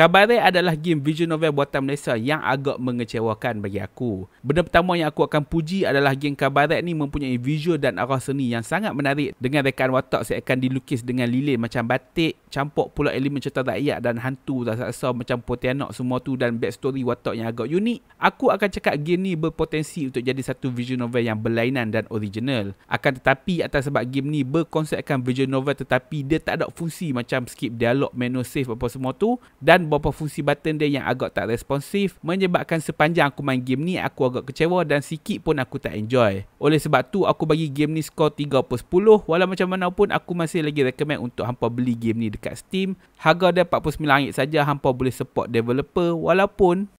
Kabare adalah game visual novel buatan Malaysia yang agak mengecewakan bagi aku. Benda pertama yang aku akan puji adalah game Kabare ni mempunyai visual dan arah seni yang sangat menarik dengan rekaan watak seakan dilukis dengan lilin macam batik campur pula elemen cerita rakyat dan hantu raksasa macam Pontianak semua tu dan back story watak yang agak unik, aku akan cakap game ni berpotensi untuk jadi satu visual novel yang berlainan dan original. Akan tetapi atas sebab game ni berkonsepkan visual novel tetapi dia tak ada fungsi macam skip dialog, menu save apa semua tu dan beberapa fungsi button dia yang agak tak responsif menyebabkan sepanjang aku main game ni aku agak kecewa dan sikit pun aku tak enjoy. Oleh sebab tu aku bagi game ni skor 3 per 10 walau macam mana pun aku masih lagi recommend untuk hampa beli game ni dekat Steam. Harga dia RM49 saja hampa boleh support developer walaupun